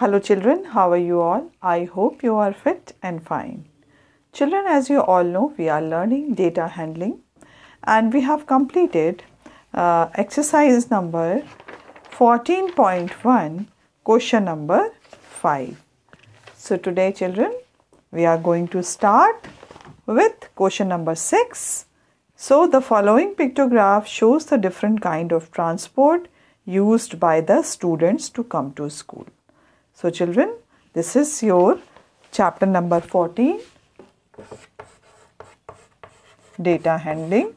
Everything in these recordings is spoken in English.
Hello children, how are you all? I hope you are fit and fine. Children, as you all know, we are learning data handling and we have completed uh, exercise number 14.1, question number 5. So today children, we are going to start with question number 6. So the following pictograph shows the different kind of transport used by the students to come to school. So children, this is your chapter number 14, data handling.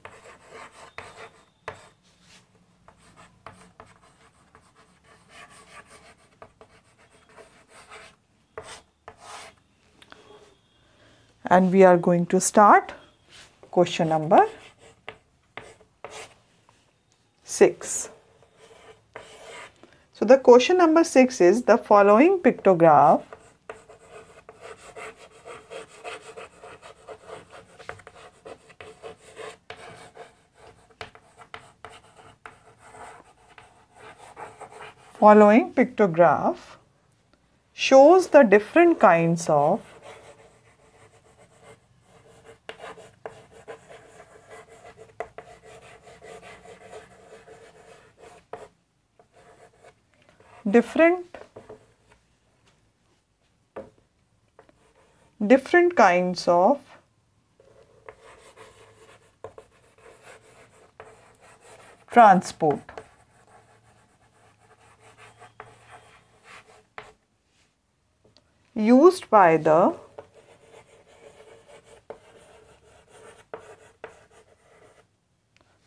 And we are going to start question number 6. So the question number 6 is the following pictograph following pictograph shows the different kinds of different different kinds of transport. used by the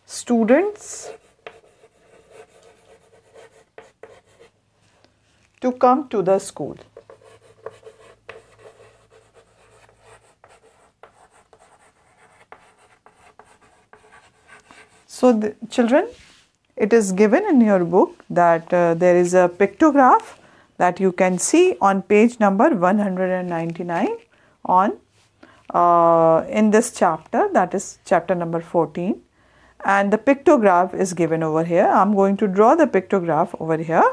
students to come to the school. So, the children, it is given in your book that uh, there is a pictograph that you can see on page number 199 on uh, in this chapter that is chapter number 14 and the pictograph is given over here i'm going to draw the pictograph over here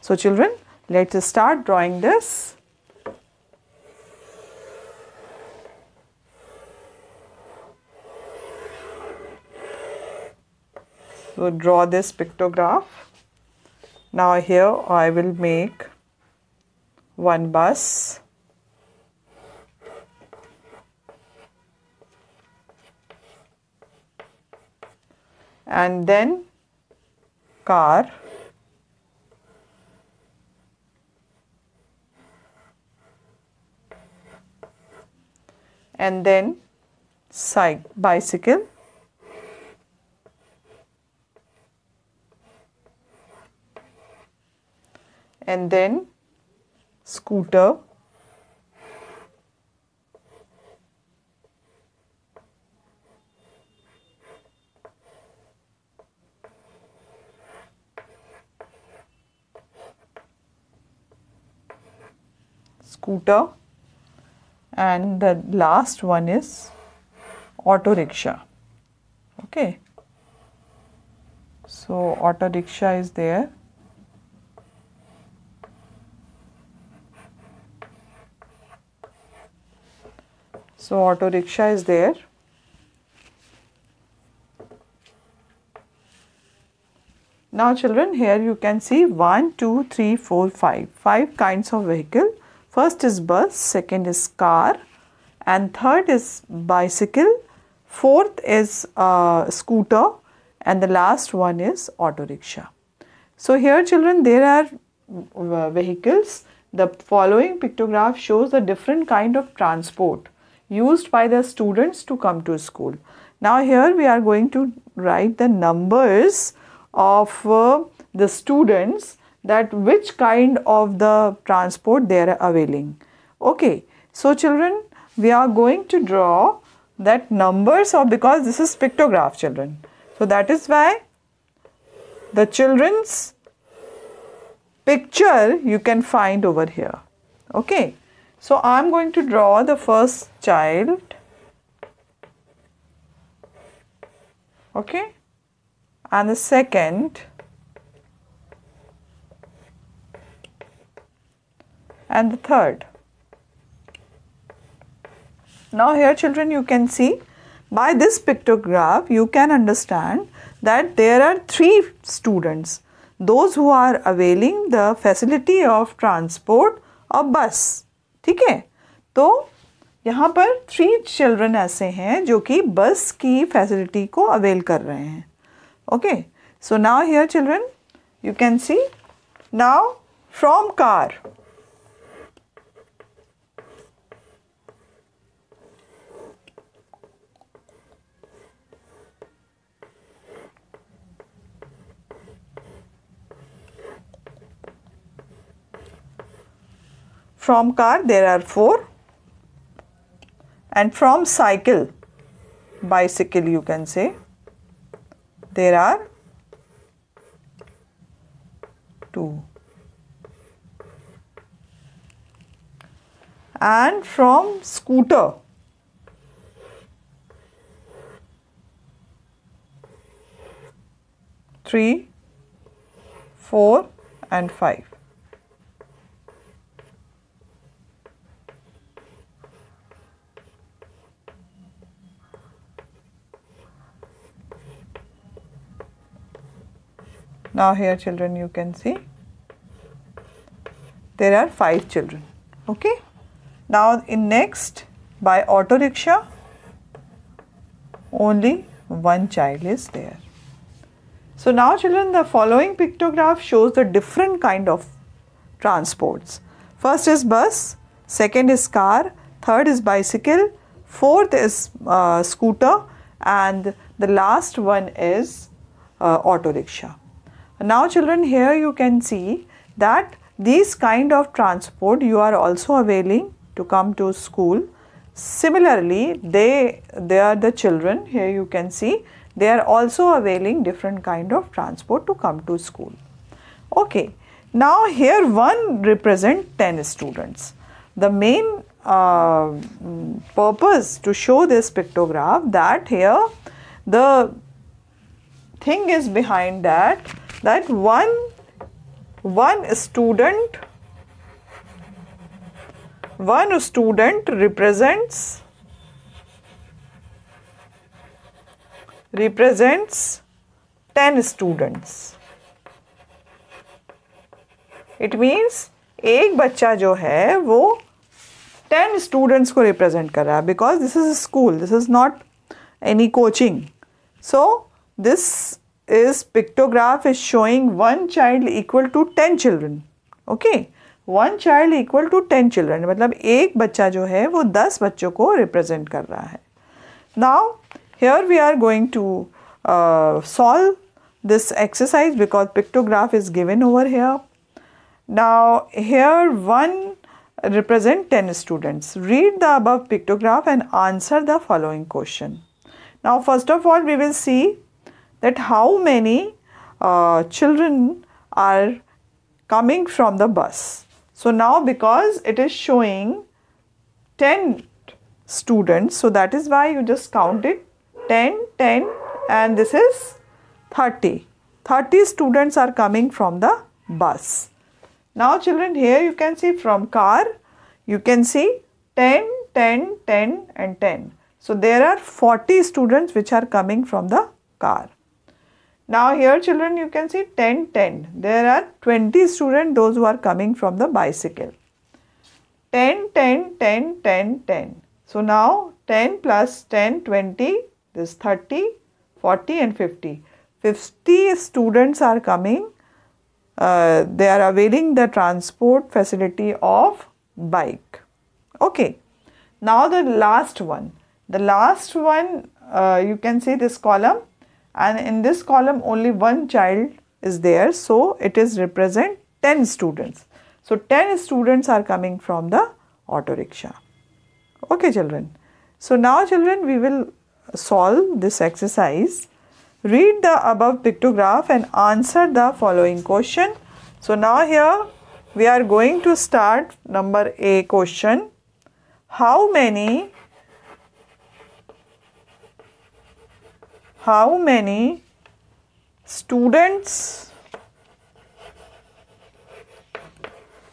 so children let us start drawing this. So draw this pictograph. Now here I will make one bus. and then car and then bicycle and then scooter scooter and the last one is auto rickshaw okay so auto rickshaw is there so auto rickshaw is there now children here you can see 1 2 3 4 5 5 kinds of vehicle First is bus, second is car, and third is bicycle, fourth is uh, scooter, and the last one is auto rickshaw. So here children there are uh, vehicles. The following pictograph shows the different kind of transport used by the students to come to school. Now here we are going to write the numbers of uh, the students that which kind of the transport they are availing. Okay, so children, we are going to draw that numbers or because this is pictograph children. So that is why the children's picture you can find over here. Okay, so I'm going to draw the first child. Okay, and the second and the third. Now here children you can see by this pictograph you can understand that there are three students those who are availing the facility of transport or bus ठीक है तो यहाँ पर three children ऐसे हैं जो कि बस की फैसिलिटी को अवेल कर रहे हैं okay so now here children you can see now from car from car there are 4 and from cycle bicycle you can say there are 2 and from scooter three, four, and five. Now here children you can see there are 5 children okay. Now in next by auto rickshaw only one child is there. So now children the following pictograph shows the different kind of transports. First is bus, second is car, third is bicycle, fourth is uh, scooter and the last one is uh, auto rickshaw. Now children here you can see that these kind of transport you are also availing to come to school. Similarly they, they are the children here you can see they are also availing different kind of transport to come to school. Okay now here one represent 10 students. The main uh, purpose to show this pictograph that here the thing is behind that that one one student one student represents represents 10 students it means एक बच्चा जो है वो ten students को represent कर रहा है because this is school this is not any coaching so this is pictograph is showing one child equal to 10 children okay one child equal to ten children. मतलब एक बच्चा जो है वो दस बच्चों को रिप्रेजेंट कर रहा है now uh, this exercise because pictograph is given over here. Now here one represent 10 students. Read the above pictograph and answer the following question. Now first of all we will see that how many uh, children are coming from the bus. So now because it is showing 10 students, so that is why you just count it 10, 10 and this is 30. 30 students are coming from the bus. Now children here you can see from car you can see 10, 10, 10 and 10. So there are 40 students which are coming from the car. Now here children you can see 10, 10. There are 20 students those who are coming from the bicycle. 10, 10, 10, 10, 10. So now 10 plus 10, 20, this 30, 40 and 50. 50 students are coming. Uh, they are availing the transport facility of bike. Okay. Now the last one. The last one uh, you can see this column and in this column only one child is there so it is represent 10 students so 10 students are coming from the auto rickshaw okay children so now children we will solve this exercise read the above pictograph and answer the following question so now here we are going to start number a question how many how many students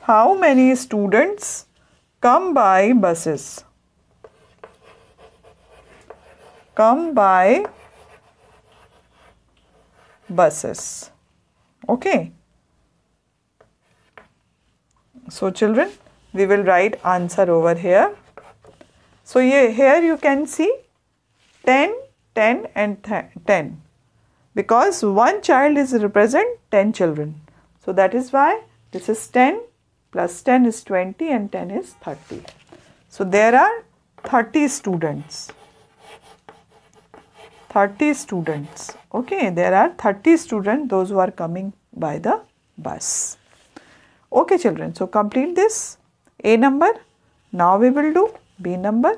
how many students come by buses come by buses okay so children we will write answer over here so here you can see 10 10 and th- 10 because one child is represent 10 children. So that is why this is 10 plus 10 is 20 and 10 is 30. So there are 30 students. 30 students. Okay, there are 30 students, those who are coming by the bus. Okay, children, so complete this A number. Now we will do B number.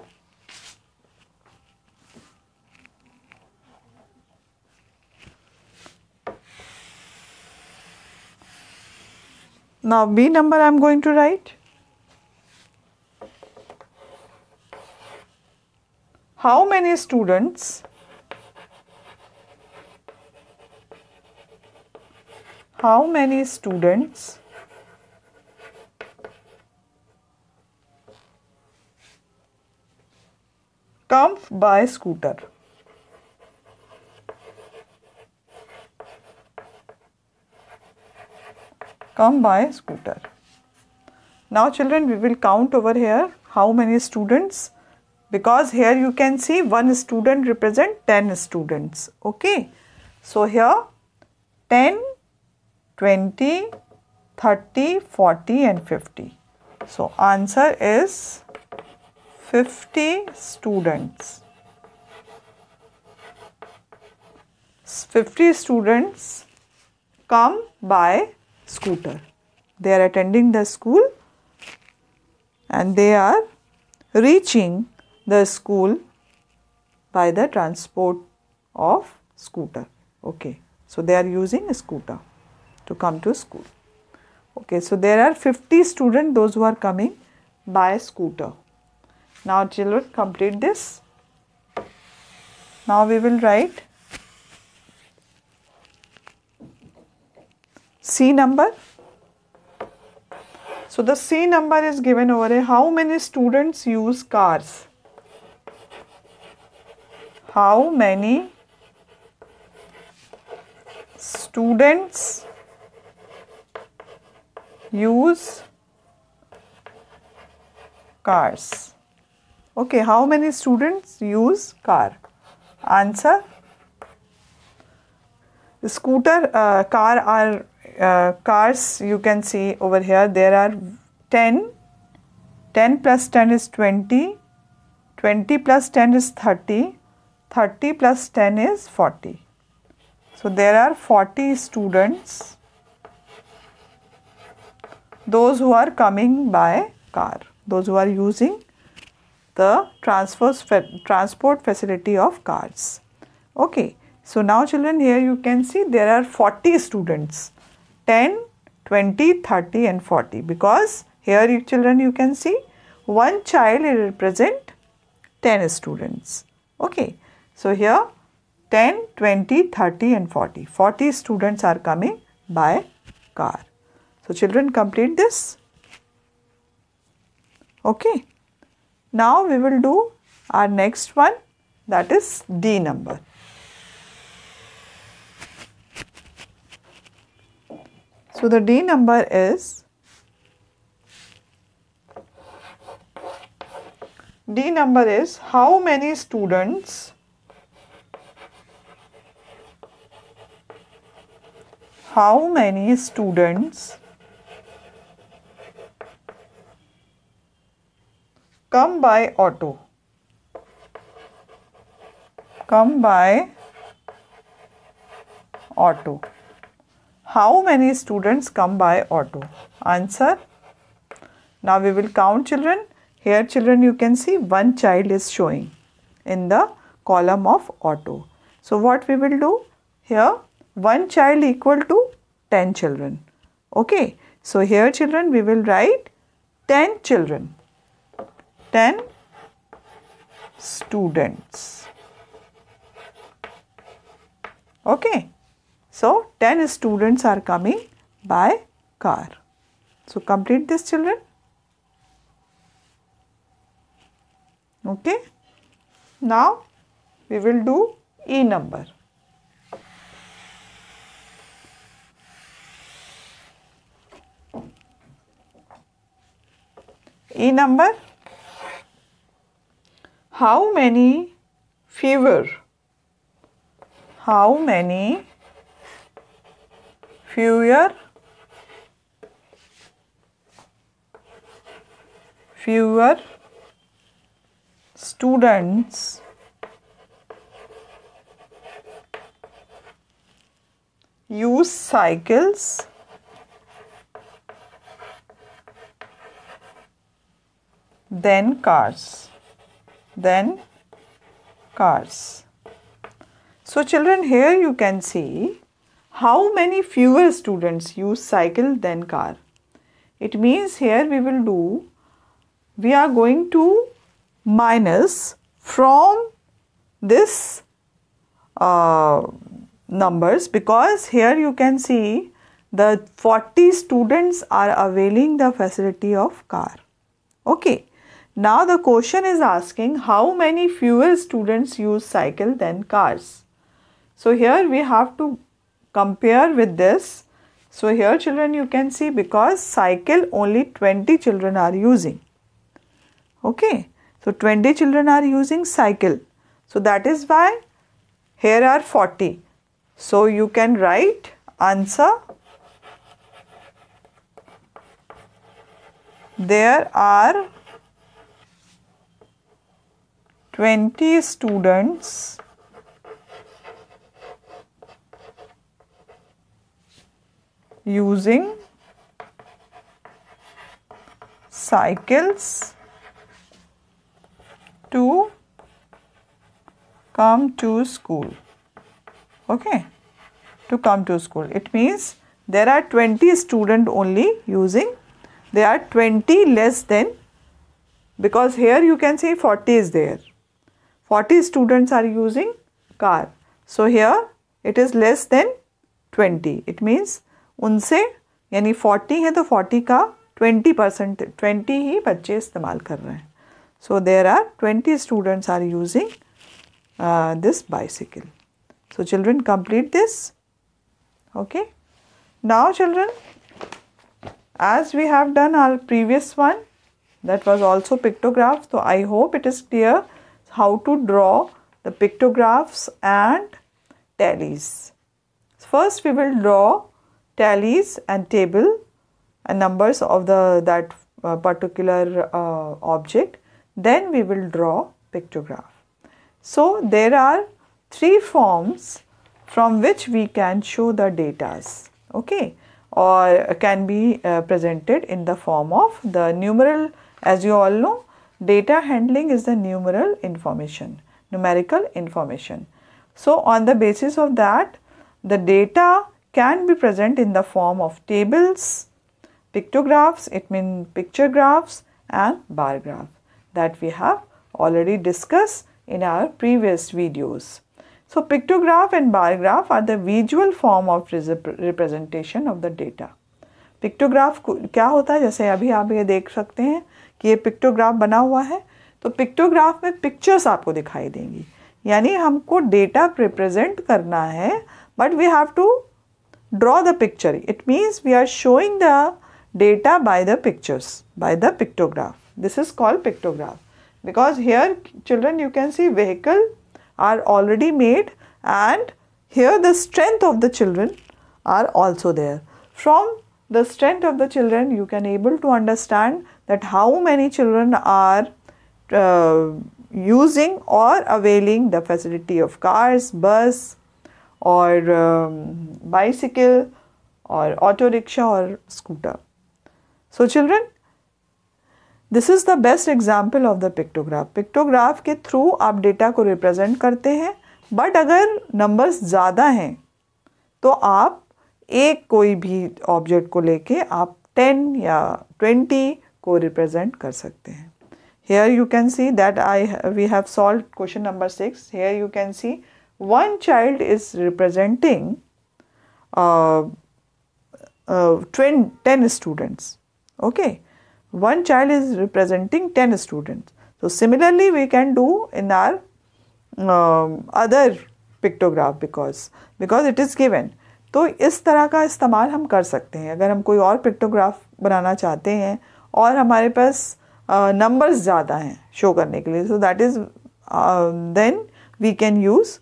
Now B number I am going to write. How many students how many students come by scooter come by scooter. Now children we will count over here how many students because here you can see one student represent 10 students okay so here 10 20 30 40 and 50 so answer is 50 students 50 students come by scooter. They are attending the school and they are reaching the school by the transport of scooter. Okay, so they are using scooter to come to school. Okay, so there are 50 students, those who are coming by scooter. Now, children, complete this. Now we will write C number. So the C number is given over here. How many students use cars? How many students use cars? Okay, how many students use car? Answer. Scooter, uh, car are uh, cars you can see over here there are 10 10 plus 10 is 20 20 plus 10 is 30 30 plus 10 is 40 so there are 40 students those who are coming by car those who are using the transport facility of cars okay so now children here you can see there are 40 students 10, 20, 30 and 40 because here you children you can see one child will represent 10 students. Okay. So here 10, 20, 30 and 40. 40 students are coming by car. So children complete this. Okay. Now we will do our next one that is D number. So the D number is D number is how many students how many students come by auto come by auto how many students come by auto? Answer. Now we will count children. Here children you can see one child is showing in the column of auto. So what we will do here? One child equal to 10 children. Okay. So here children we will write 10 children. 10 students. Okay. So 10 students are coming by car. So complete this children. Okay. Now we will do E number. E number. How many fever? How many fewer fewer students use cycles then cars then cars so children here you can see how many fewer students use cycle than car. It means here we will do, we are going to minus from this uh, numbers because here you can see the 40 students are availing the facility of car. Okay. Now the question is asking how many fewer students use cycle than cars. So here we have to compare with this so here children you can see because cycle only 20 children are using okay so 20 children are using cycle so that is why here are 40 so you can write answer there are 20 students using cycles to come to school. Okay, to come to school. It means there are 20 student only using, there are 20 less than because here you can see 40 is there. 40 students are using car. So here it is less than 20. It means उनसे यानी forty है तो forty का twenty percent twenty ही बच्चे इस्तेमाल कर रहे हैं so there are twenty students are using this bicycle so children complete this okay now children as we have done our previous one that was also pictograph तो I hope it is clear how to draw the pictographs and tallies first we will draw tallies and table and numbers of the that uh, particular uh, object then we will draw pictograph so there are three forms from which we can show the datas okay or can be uh, presented in the form of the numeral as you all know data handling is the numeral information numerical information so on the basis of that the data can be present in the form of tables, pictographs, it means picture graphs and bar graph that we have already discussed in our previous videos. So pictograph and bar graph are the visual form of representation of the data. Pictograph क्या होता है जैसे अभी आप ये देख सकते हैं कि ये पिक्टोग्राफ बना हुआ है तो पिक्टोग्राफ में पिक्चर्स आपको दिखाई देंगी यानी हमको डेटा रिप्रेजेंट करना है but we have to draw the picture. It means we are showing the data by the pictures, by the pictograph. This is called pictograph because here children you can see vehicle are already made and here the strength of the children are also there. From the strength of the children you can able to understand that how many children are uh, using or availing the facility of cars, bus, और bicycle um, और auto rickshaw और scooter so children this is the best example of the pictograph pictograph के through आप data को represent करते हैं but अगर numbers ज़्यादा हैं तो आप एक कोई भी ऑब्जेक्ट को लेके आप टेन या ट्वेंटी को रिप्रेजेंट कर सकते हैं here you can see that I we have solved question number six here you can see one child is representing uh, uh, 20, 10 students okay one child is representing 10 students so similarly we can do in our um, other pictograph because because it is given तो इस तरह का इस्तेमाल हम कर सकते हैं अगर हम कोई और पिक्टोग्राफ बनाना चाहते हैं और हमारे पास नंबर्स ज़्यादा हैं शो करने के लिए so that is then we can use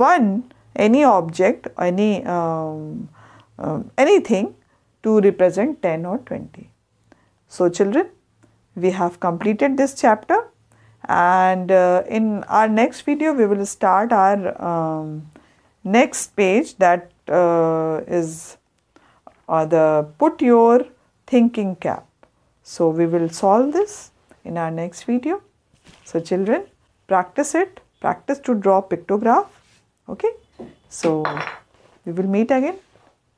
one any object any um, um, anything to represent 10 or 20 so children we have completed this chapter and uh, in our next video we will start our um, next page that uh, is uh, the put your thinking cap so we will solve this in our next video so children practice it practice to draw pictograph Okay? So, we will meet again.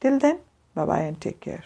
Till then, bye bye and take care.